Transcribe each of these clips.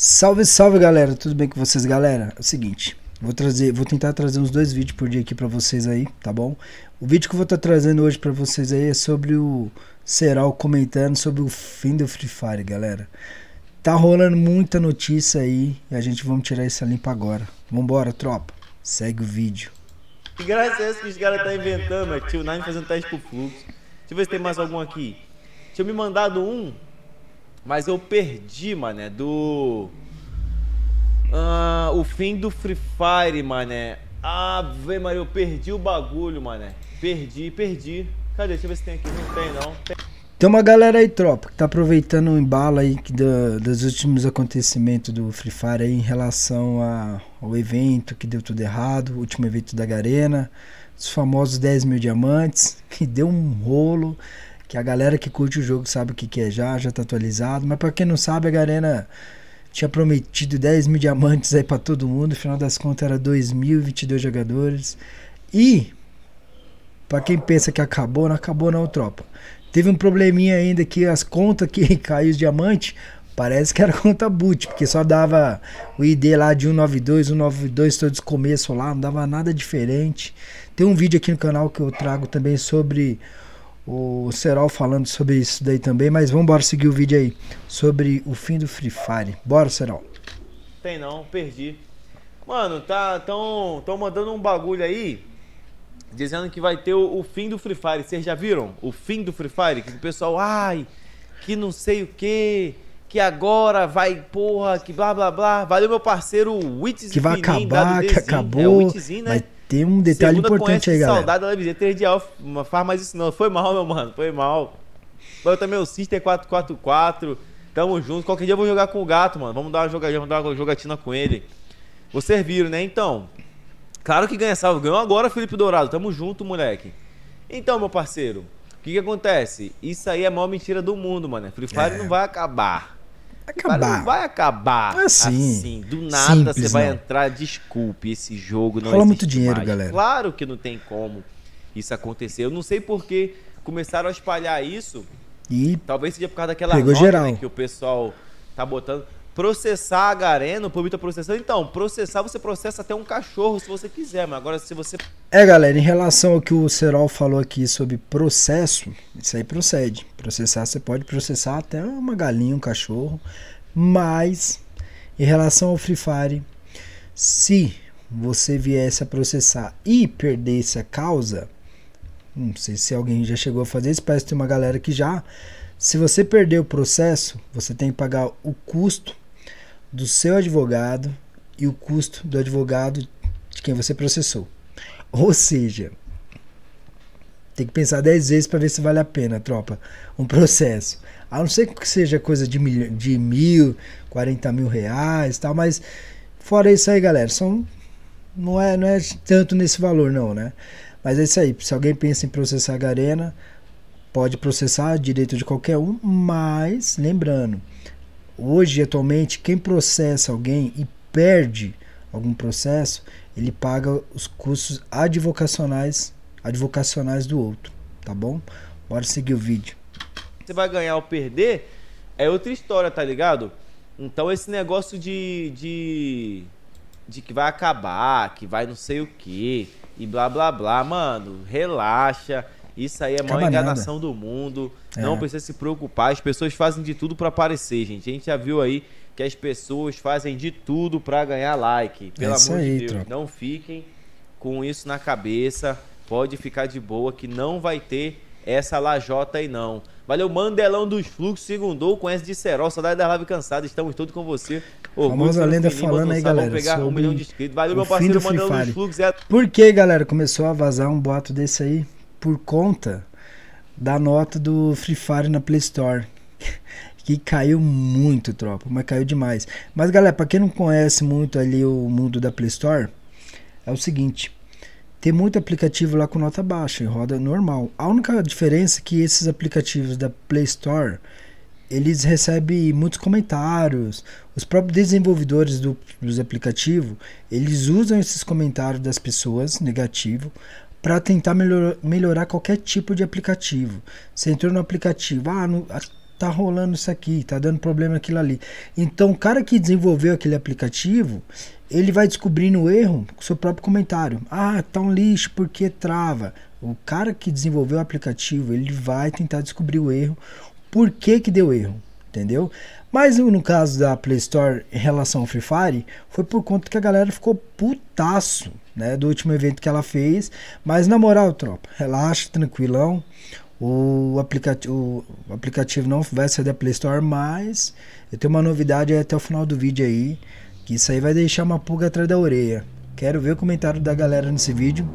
Salve, salve galera, tudo bem com vocês, galera? É o seguinte, vou trazer, vou tentar trazer uns dois vídeos por dia aqui para vocês aí, tá bom? O vídeo que eu vou estar tá trazendo hoje para vocês aí é sobre o Seral comentando sobre o fim do Free Fire, galera. Tá rolando muita notícia aí e a gente vamos tirar essa limpa agora. Vambora, tropa, segue o vídeo. Que graça é essa que os caras tá inventando, é Tio Nine fazendo teste pro fluxo. Deixa eu ver se tem mais algum aqui. Tinha me mandado um mas eu perdi, mané, do. Ah, o fim do Free Fire, mané. Ave Maria, eu perdi o bagulho, mané. Perdi, perdi. Cadê? Deixa eu ver se tem aqui. Não tem, não. Tem, tem uma galera aí, tropa, que tá aproveitando o embalo aí que dos últimos acontecimentos do Free Fire aí em relação a, ao evento que deu tudo errado, o último evento da Garena, os famosos 10 mil diamantes, que deu um rolo. Que a galera que curte o jogo sabe o que, que é já, já tá atualizado. Mas pra quem não sabe, a Garena tinha prometido 10 mil diamantes aí para todo mundo. No final das contas era 2.022 jogadores. E, para quem pensa que acabou, não acabou não, tropa. Teve um probleminha ainda que as contas que caiu os diamantes, parece que era conta boot, porque só dava o ID lá de 192, 192 todos começo lá, não dava nada diferente. Tem um vídeo aqui no canal que eu trago também sobre o Serol falando sobre isso daí também, mas vamos embora seguir o vídeo aí sobre o fim do Free Fire. Bora, Serol. Tem não, perdi. Mano, tá tão, tão mandando um bagulho aí dizendo que vai ter o, o fim do Free Fire. Vocês já viram? O fim do Free Fire, que o pessoal, ai, que não sei o que, que agora vai, porra, que blá blá blá. Valeu meu parceiro Witzinho. Que vai acabar, que acabou. É o Witzinho, né? Vai tem um detalhe Segunda importante aí, galera. Saudade da LBZ 3 de Alfa. Não faz mais isso, não. Foi mal, meu mano. Foi mal. Eu também, o Sister 444. Tamo junto. Qualquer dia eu vou jogar com o gato, mano. Vamos dar uma jogadinha, vamos dar uma jogatina com ele. Vocês viram, né? Então. Claro que ganha salvo. Ganhou agora, Felipe Dourado. Tamo junto, moleque. Então, meu parceiro. O que, que acontece? Isso aí é a maior mentira do mundo, mano. Free Fire é. não vai acabar acabar. não vai acabar assim. assim. Do nada Simples, você vai não. entrar, desculpe, esse jogo não Rola muito dinheiro, mais. galera. Claro que não tem como isso acontecer. Eu não sei por que começaram a espalhar isso. E talvez seja por causa daquela pegou nota, né, geral. Né, que o pessoal tá botando processar a Garena, o público tá processando. Então, processar, você processa até um cachorro se você quiser, mas agora se você. É, galera, em relação ao que o Serol falou aqui sobre processo, isso aí procede. Processar, você pode processar até uma galinha, um cachorro, mas em relação ao Free Fire, se você viesse a processar e perdesse a causa, não sei se alguém já chegou a fazer isso, parece que tem uma galera que já. Se você perder o processo, você tem que pagar o custo do seu advogado e o custo do advogado de quem você processou. Ou seja, tem que pensar 10 vezes para ver se vale a pena, tropa, um processo. A não ser que seja coisa de mil, de mil 40 mil reais tal, mas fora isso aí, galera, são, não, é, não é tanto nesse valor não, né? Mas é isso aí, se alguém pensa em processar a Garena, pode processar, direito de qualquer um, mas lembrando, Hoje, atualmente, quem processa alguém e perde algum processo, ele paga os custos advocacionais, advocacionais do outro, tá bom? Bora seguir o vídeo. Você vai ganhar ou perder é outra história, tá ligado? Então esse negócio de, de de que vai acabar, que vai não sei o que e blá blá blá, mano, relaxa. Isso aí é a maior enganação nada. do mundo. É. Não precisa se preocupar. As pessoas fazem de tudo para aparecer, gente. A gente já viu aí que as pessoas fazem de tudo para ganhar like. É Pelo amor aí, de Deus, troca. não fiquem com isso na cabeça. Pode ficar de boa que não vai ter essa lajota aí não. Valeu, Mandelão dos Fluxos, segundou, conhece de Serol, saudade da live cansada, estamos todos com você. Orgulho, Famosa lenda Felipe, falando aí, galera. pegar um milhão de inscritos. Valeu, meu parceiro, Mandelão dos Fluxos. É... Por que, galera, começou a vazar um boato desse aí? por conta da nota do Free Fire na Play Store. Que caiu muito, tropa, mas caiu demais. Mas galera, para quem não conhece muito ali o mundo da Play Store, é o seguinte: tem muito aplicativo lá com nota baixa, roda normal. A única diferença é que esses aplicativos da Play Store eles recebem muitos comentários. Os próprios desenvolvedores do, dos aplicativos eles usam esses comentários das pessoas negativo para tentar melhor, melhorar qualquer tipo de aplicativo. Você entrou no aplicativo, ah, no, ah, tá rolando isso aqui, tá dando problema aquilo ali. Então, o cara que desenvolveu aquele aplicativo, ele vai descobrindo o erro com seu próprio comentário. Ah, tá um lixo porque trava. O cara que desenvolveu o aplicativo, ele vai tentar descobrir o erro, por que que deu erro, entendeu? Mas no caso da Play Store em relação ao Free Fire, foi por conta que a galera ficou putaço né, do último evento que ela fez. Mas na moral, tropa, relaxa, tranquilão. O aplicativo, o aplicativo não vai sair da Play Store, mas eu tenho uma novidade até o final do vídeo aí, que isso aí vai deixar uma pulga atrás da orelha. Quero ver o comentário da galera nesse vídeo.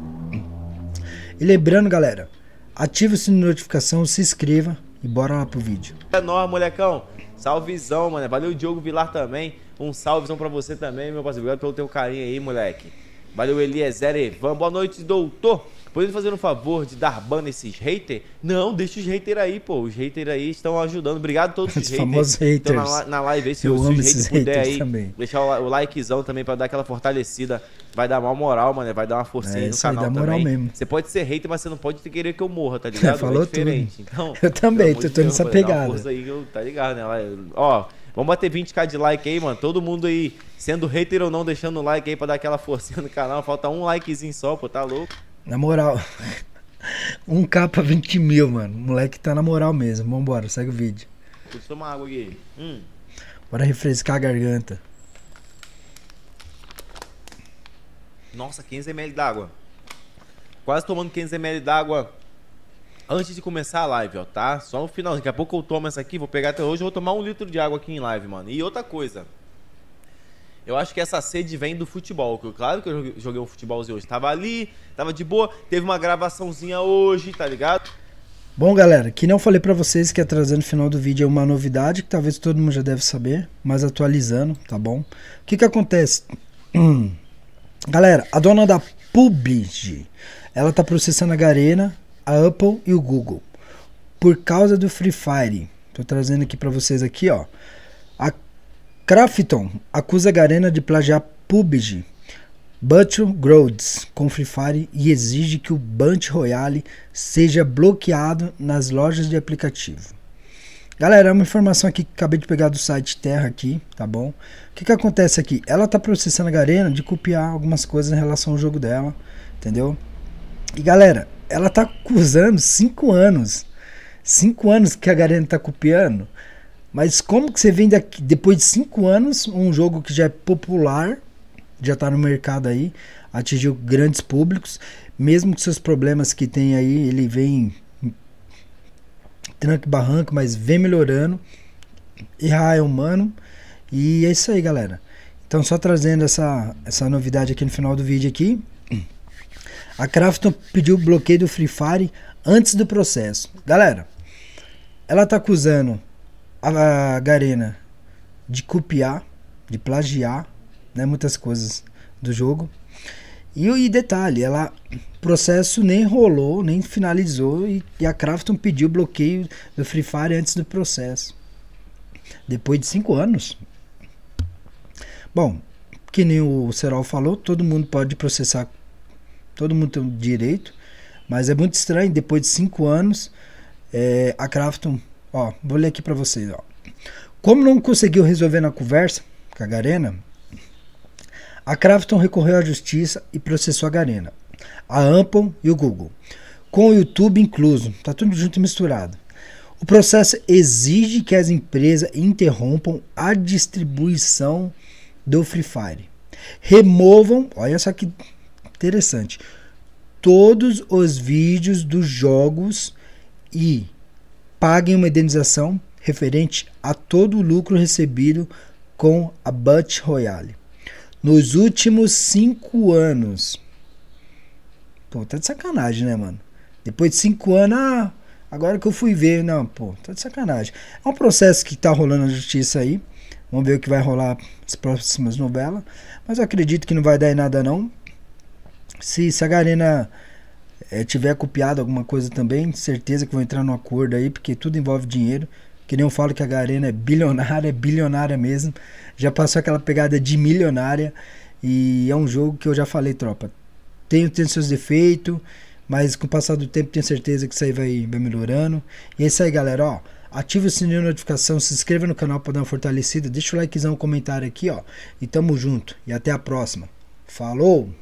E lembrando, galera, ative o sininho de notificação, se inscreva e bora lá pro vídeo. É nóis, molecão. Salvezão, mano. Valeu, Diogo Vilar também. Um salvezão pra você também, meu parceiro. Obrigado pelo teu carinho aí, moleque. Valeu, Eliezer Evan. Boa noite, doutor. Podendo fazer um favor de dar ban nesses haters? Não, deixa os haters aí, pô. Os haters aí estão ajudando. Obrigado a todos os, os haters. haters. Então, na, na live aí, se Eu os, amo haters, haters aí, também. deixar o, o likezão também para dar aquela fortalecida. Vai dar uma moral, mano. Vai dar uma forcinha é, no canal moral mesmo. Você pode ser hater, mas você não pode querer que eu morra, tá ligado? falou é diferente. Tudo. Então, eu também, tô, tô nessa pegada. Força aí, tá ligado, né? É- Ó, Vamos bater 20k de like aí, mano. Todo mundo aí, sendo hater ou não, deixando o like aí pra dar aquela forcinha no canal. Falta um likezinho só, pô, tá louco? Na moral, 1k pra 20 mil, mano. O moleque tá na moral mesmo. Vambora, segue o vídeo. Deixa eu tomar água aqui. Hum. Bora refrescar a garganta. Nossa, 15ml d'água. Quase tomando 15ml d'água Antes de começar a live, ó, tá? Só no final. Daqui a pouco eu tomo essa aqui, vou pegar até hoje, vou tomar um litro de água aqui em live, mano. E outra coisa. Eu acho que essa sede vem do futebol. Claro que eu joguei um futebolzinho hoje. Tava ali, tava de boa, teve uma gravaçãozinha hoje, tá ligado? Bom, galera, que não falei para vocês que atrasando o final do vídeo é uma novidade que talvez todo mundo já deve saber, mas atualizando, tá bom? O que que acontece? Galera, a dona da PUBG, ela tá processando a Garena a Apple e o Google. Por causa do Free Fire, estou trazendo aqui para vocês aqui, ó. A Crafton acusa Garena de plagiar PUBG, Butcher Groads com Free Fire e exige que o Bunch Royale seja bloqueado nas lojas de aplicativo. Galera, é uma informação aqui que acabei de pegar do site Terra aqui, tá bom? O que, que acontece aqui? Ela tá processando a Garena de copiar algumas coisas em relação ao jogo dela, entendeu? E galera, ela tá acusando cinco anos. Cinco anos que a Garena tá copiando. Mas como que você vende aqui, depois de cinco anos um jogo que já é popular, já tá no mercado aí, atingiu grandes públicos, mesmo com seus problemas que tem aí, ele vem tranque barranco, mas vem melhorando. Errar é humano. E é isso aí, galera. Então só trazendo essa, essa novidade aqui no final do vídeo aqui. A Crafton pediu o bloqueio do Free Fire antes do processo. Galera, ela tá acusando a Garena de copiar, de plagiar, né, muitas coisas do jogo. E, e detalhe, ela processo nem rolou, nem finalizou e, e a Crafton pediu bloqueio do Free Fire antes do processo. Depois de cinco anos. Bom, que nem o Serol falou, todo mundo pode processar todo mundo tem direito, mas é muito estranho, depois de cinco anos, é, a Crafton, ó, vou ler aqui para vocês, ó. Como não conseguiu resolver na conversa com a Garena, a Crafton recorreu à justiça e processou a Garena, a Ampon e o Google, com o YouTube incluso, tá tudo junto e misturado. O processo exige que as empresas interrompam a distribuição do Free Fire. Removam, olha só que interessante. Todos os vídeos dos jogos e paguem uma indenização referente a todo o lucro recebido com a Battle Royale. Nos últimos cinco anos. Pô, tá de sacanagem, né, mano? Depois de cinco anos, ah, agora que eu fui ver. Não, pô, tá de sacanagem. É um processo que tá rolando na justiça aí. Vamos ver o que vai rolar nas próximas novelas. Mas eu acredito que não vai dar em nada, não. Se, se a Garena é, tiver copiado alguma coisa também, certeza que vão entrar no acordo aí, porque tudo envolve dinheiro. Que nem eu falo que a Garena é bilionária, é bilionária mesmo. Já passou aquela pegada de milionária. E é um jogo que eu já falei, tropa. Tem, tem seus defeitos, mas com o passar do tempo tenho certeza que isso aí vai, vai melhorando. E é isso aí, galera. Ó, ative o sininho de notificação, se inscreva no canal para dar uma fortalecida. Deixa o likezão, um comentário aqui, ó. E tamo junto. E até a próxima. Falou!